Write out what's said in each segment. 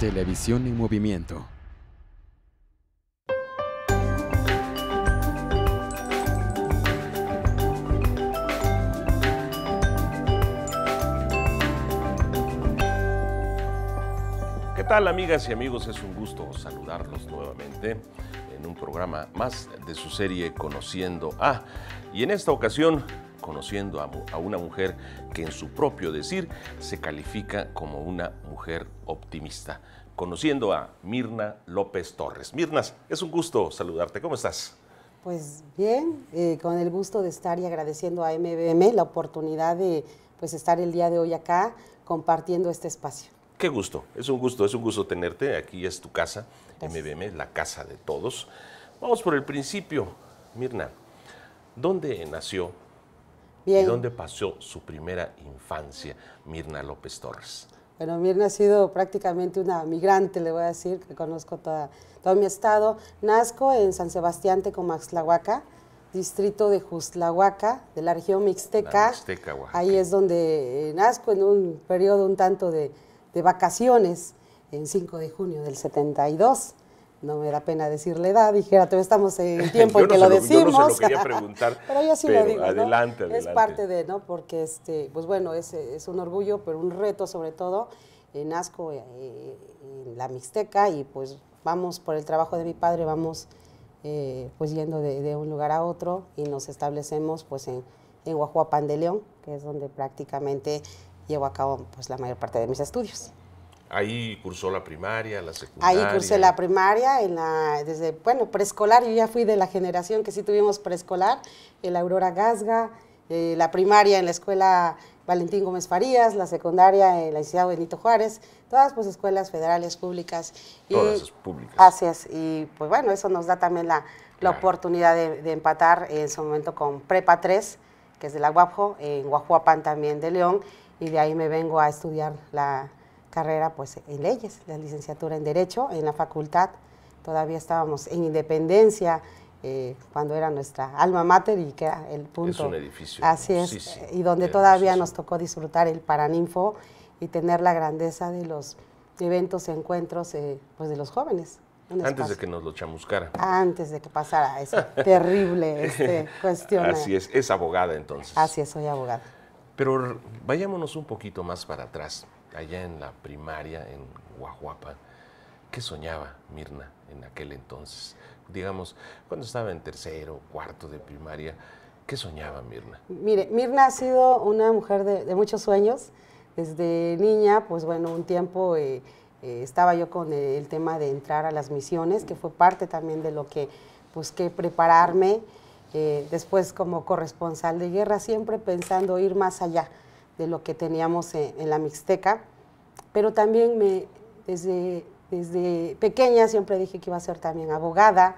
Televisión en movimiento. ¿Qué tal amigas y amigos? Es un gusto saludarlos nuevamente en un programa más de su serie Conociendo A. y en esta ocasión conociendo a, una mujer que en su propio decir se califica como una mujer optimista. Conociendo a Mirna López Torres. Mirna, es un gusto saludarte. ¿Cómo estás? Pues bien, eh, con el gusto de estar y agradeciendo a MBM la oportunidad de pues, estar el día de hoy acá compartiendo este espacio. Qué gusto, es un gusto, es un gusto tenerte. Aquí es tu casa, MBM, la casa de todos. Vamos por el principio. Mirna, ¿dónde nació ¿Y dónde pasó su primera infancia, Mirna López Torres? Bueno, Mirna ha sido prácticamente una migrante, le voy a decir, que conozco toda, todo mi estado. Nazco en San Sebastián, Tecomaxlahuaca, distrito de Juzlahuaca, de la región mixteca. Ahí es donde eh, nazco en un periodo un tanto de, de vacaciones, en 5 de junio del 72 no me da pena decirle la edad, dijera, todavía estamos en tiempo en que lo, decimos. pero yo sí lo digo. Adelante, Es parte de, ¿no? Porque, este, pues bueno, es, es un orgullo, pero un reto sobre todo. en Asco eh, en la Mixteca y pues vamos por el trabajo de mi padre, vamos eh, pues yendo de, un lugar a otro y nos establecemos pues en, en Guajuapan de León, que es donde prácticamente llevo a cabo pues la mayor parte de mis estudios. Ahí cursó la primaria, la secundaria. Ahí cursé la primaria, en la, desde, bueno, preescolar, yo ya fui de la generación que sí tuvimos preescolar, en la Aurora Gasga, eh, la primaria en la escuela Valentín Gómez Farías, la secundaria en la Universidad Benito Juárez, todas pues escuelas federales públicas. todas públicas. Gracias. y pues bueno, eso nos da también la, oportunidad de, empatar en su momento con Prepa 3, que es de la Guapo, en Guajuapan también de León, y de ahí me vengo a estudiar la, carrera pues en leyes, la licenciatura en Derecho en la facultad. Todavía estábamos en Independencia eh, cuando era nuestra alma mater y que era el punto. Es un edificio. Así es, y donde todavía nos tocó disfrutar el Paraninfo y tener la grandeza de los eventos, encuentros eh, pues de los jóvenes. Antes de que nos lo chamuscara. Antes de que pasara esa terrible este, cuestión. Así eh. es, es abogada entonces. Así es, soy abogada. Pero vayámonos un poquito más para atrás allá en la primaria en Guajuapa, ¿qué soñaba Mirna en aquel entonces? Digamos, cuando estaba en tercero, cuarto de primaria, ¿qué soñaba Mirna? Mire, Mirna ha sido una mujer de, muchos sueños. Desde niña, pues bueno, un tiempo eh, eh, estaba yo con el tema de entrar a las misiones, que fue parte también de lo que busqué prepararme. Eh, después como corresponsal de guerra, siempre pensando ir más allá de lo que teníamos en, la Mixteca, pero también me, desde, desde pequeña siempre dije que iba a ser también abogada.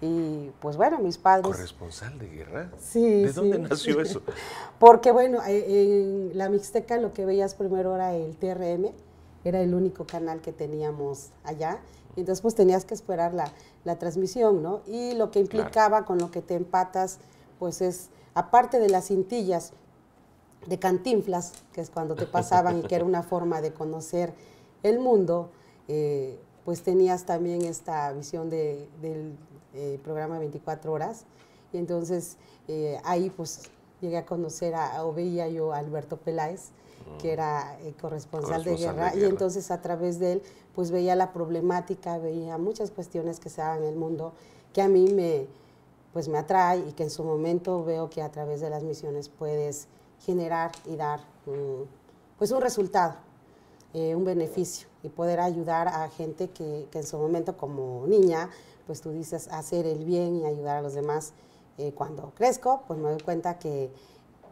Y pues bueno, mis padres. Corresponsal de guerra. Sí. ¿De dónde nació eso? Porque bueno, eh, en la Mixteca lo que veías primero era el TRM, era el único canal que teníamos allá. Y entonces pues tenías que esperar la, la transmisión, ¿no? Y lo que implicaba con lo que te empatas, pues es, aparte de las cintillas, de cantinflas, que es cuando te pasaban y que era una forma de conocer el mundo, eh, pues tenías también esta visión del eh, programa 24 horas. Y entonces eh, ahí pues llegué a conocer a, o veía yo a Alberto Peláez, mm. que era corresponsal, de, guerra, y entonces a través de él pues veía la problemática, veía muchas cuestiones que se daban en el mundo que a mí me pues me atrae y que en su momento veo que a través de las misiones puedes generar y dar mm, pues un resultado, eh, un beneficio y poder ayudar a gente que, en su momento como niña, pues tú dices hacer el bien y ayudar a los demás. Eh, cuando crezco, pues me doy cuenta que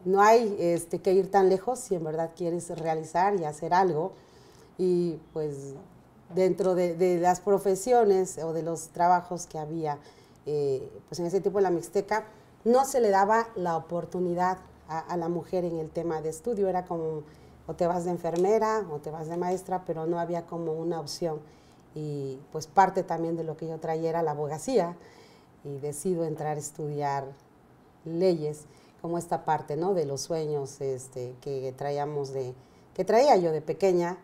no hay este, que ir tan lejos si en verdad quieres realizar y hacer algo. Y pues dentro de, las profesiones o de los trabajos que había, eh, pues en ese tipo de la Mixteca, no se le daba la oportunidad a, la mujer en el tema de estudio. Era como, o te vas de enfermera o te vas de maestra, pero no había como una opción. Y pues parte también de lo que yo traía era la abogacía y decido entrar a estudiar leyes, como esta parte, ¿no? De los sueños este, que traíamos de, que traía yo de pequeña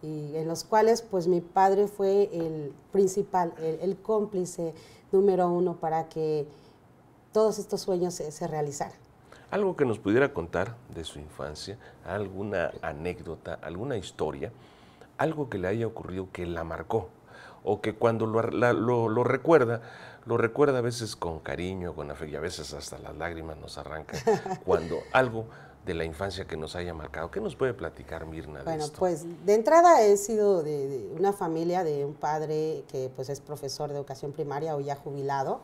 y en los cuales pues mi padre fue el principal, el, cómplice número uno para que todos estos sueños se realizaran algo que nos pudiera contar de su infancia, alguna anécdota, alguna historia, algo que le haya ocurrido que la marcó o que cuando lo, recuerda, lo recuerda a veces con cariño, con afecto y a veces hasta las lágrimas nos arrancan cuando algo de la infancia que nos haya marcado. ¿Qué nos puede platicar Mirna de bueno, pues de entrada he sido de, una familia de un padre que pues es profesor de educación primaria o ya jubilado,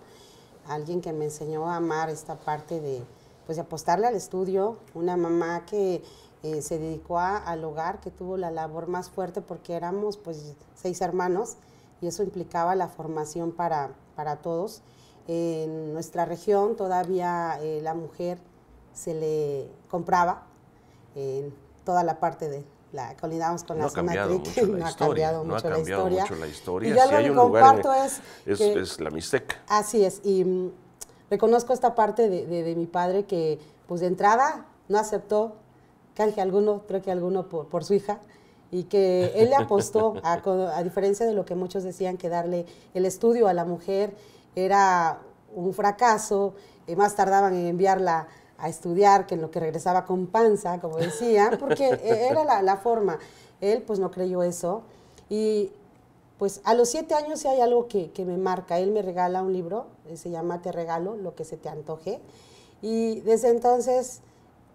alguien que me enseñó a amar esta parte de, pues apostarle al estudio, una mamá que eh, se dedicó al hogar, que tuvo la labor más fuerte porque éramos pues seis hermanos y eso implicaba la formación para, para todos. en nuestra región todavía eh, la mujer se le compraba en toda la parte de la colindamos con no la ha cambiado mucho la historia. Y yo comparto es, que, es, es la Mixteca. Así es, y reconozco esta parte de, de, mi padre que, pues de entrada, no aceptó canje alguno, creo que alguno por, su hija y que él le apostó, a, diferencia de lo que muchos decían, que darle el estudio a la mujer era un fracaso, y eh, más tardaban en enviarla a estudiar que en lo que regresaba con panza, como decía, porque e, era la, la forma. Él pues no creyó eso y pues a los siete años sí hay algo que, me marca. Él me regala un libro, eh, se llama Te regalo, lo que se te antoje. Y desde entonces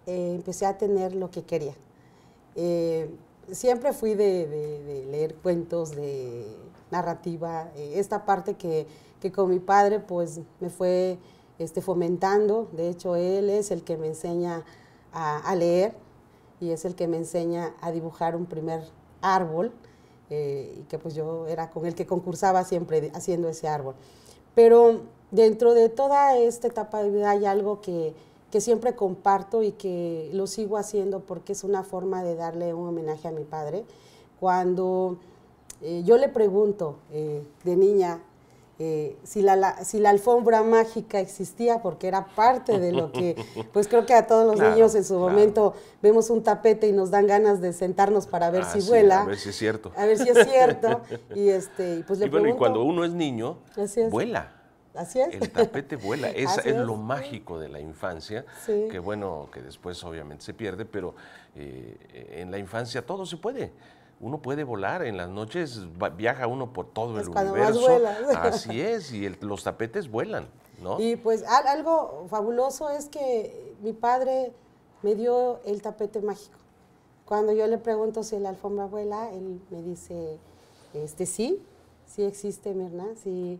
eh, empecé a tener lo que quería. Eh, siempre fui de, leer cuentos, de narrativa, esta parte que, con mi padre pues me fue este, fomentando. De hecho, él es el que me enseña a leer y es el que me enseña a dibujar un primer árbol eh, y que pues yo era con el que concursaba siempre haciendo ese árbol. Pero dentro de toda esta etapa de vida hay algo que, que siempre comparto y que lo sigo haciendo porque es una forma de darle un homenaje a mi padre. Cuando eh, yo le pregunto eh, de niña eh, si, la, si la alfombra mágica existía, porque era parte de lo que, pues creo que a todos los niños en su momento vemos un tapete y nos dan ganas de sentarnos para ver si vuela. A ver si es cierto. A ver si es cierto. y este, pues, bueno, y cuando uno es niño, vuela. Así es. El tapete vuela, es, es, lo mágico de la infancia, que bueno, que después obviamente se pierde, pero eh, en la infancia todo se puede uno puede volar. En las noches viaja uno por todo el universo. Así es, y los tapetes vuelan, ¿no? Y pues algo fabuloso es que mi padre me dio el tapete mágico. Cuando yo le pregunto si la alfombra vuela, él me dice, este sí, sí existe, Mirna, sí,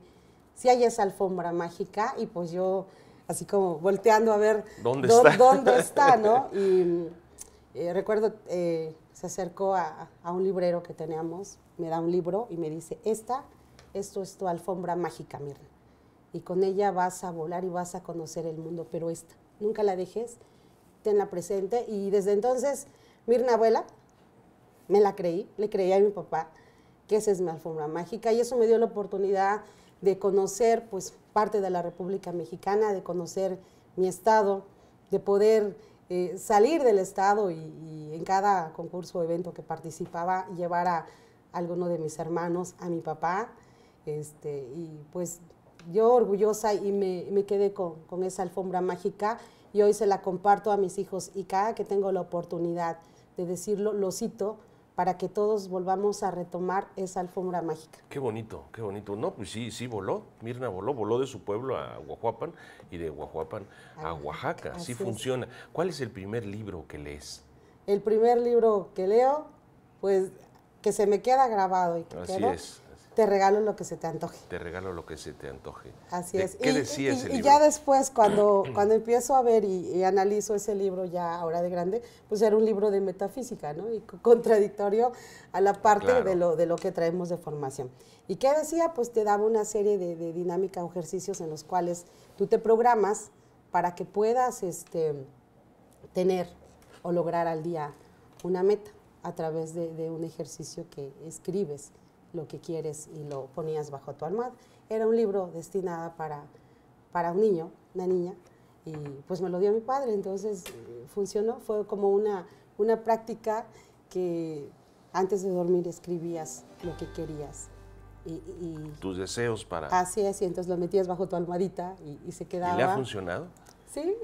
sí hay esa alfombra mágica y pues yo así como volteando a ver dónde, está? ¿no? Y eh, recuerdo eh, se acercó a, un librero que teníamos, me da un libro y me dice, esta, esto es tu alfombra mágica, Mirna. Y con ella vas a volar y vas a conocer el mundo, pero esta, nunca la dejes, tenla presente. Y desde entonces, Mirna abuela, me la creí, le creí a mi papá que esa es mi alfombra mágica y eso me dio la oportunidad de conocer pues parte de la República Mexicana, de conocer mi estado, de poder eh, salir del Estado y, en cada concurso o evento que participaba llevar a alguno de mis hermanos, a mi papá, este, y pues yo orgullosa y me, quedé con, esa alfombra mágica y hoy se la comparto a mis hijos y cada que tengo la oportunidad de decirlo, lo cito para que todos volvamos a retomar esa alfombra mágica. Qué bonito, qué bonito. No, pues sí, sí voló. Mirna voló, voló de su pueblo a Guajuapan y de Guajuapan a Oaxaca. Así funciona. ¿Cuál es el primer libro que lees? El primer libro que leo, pues que se me queda grabado y que Así es te regalo lo que se te antoje. Te regalo lo que se te antoje. Así es. ¿Qué decía y, y ya después, cuando, cuando empiezo a ver y, analizo ese libro ya ahora de grande, pues era un libro de metafísica, ¿no? Y contradictorio a la parte de, lo, de lo que traemos de formación. ¿Y qué decía? Pues te daba una serie de, dinámicas o ejercicios en los cuales tú te programas para que puedas este, tener o lograr al día una meta a través de un ejercicio que escribes lo que quieres y lo ponías bajo tu almohada. Era un libro destinado para, para un niño, una niña, y pues me lo dio mi padre, entonces funcionó, fue como una, una práctica que antes de dormir escribías lo que querías. Y, Tus deseos para... Así es, y entonces lo metías bajo tu almohadita y, se quedaba. ¿Y le ha funcionado? Sí,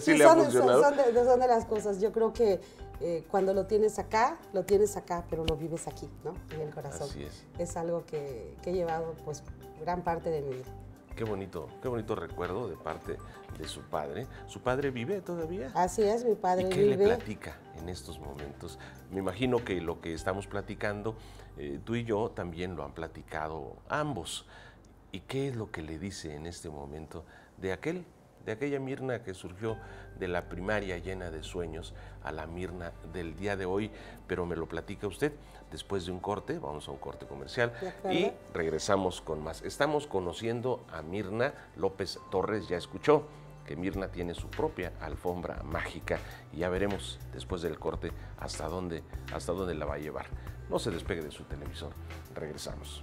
sí, le son, Son, de, las cosas. Yo creo que eh, cuando lo tienes acá, lo tienes acá, pero lo vives aquí, ¿no? En el corazón. es. algo que, he llevado, pues, gran parte de mi Qué bonito, qué bonito recuerdo de parte de su padre. ¿Su padre vive todavía? Así es, mi padre vive. ¿Qué le platica en estos momentos? Me imagino que lo que estamos platicando, eh, tú y yo también lo han platicado ambos. ¿Y qué es lo que le dice en este momento de aquel de aquella Mirna que surgió de la primaria llena de sueños a la Mirna del día de hoy, pero me lo platica usted después de un corte, vamos a un corte comercial y regresamos con más. Estamos conociendo a Mirna López Torres, ya escuchó que Mirna tiene su propia alfombra mágica y ya veremos después del corte hasta dónde, hasta dónde la va a llevar. No se despegue de su televisor, regresamos.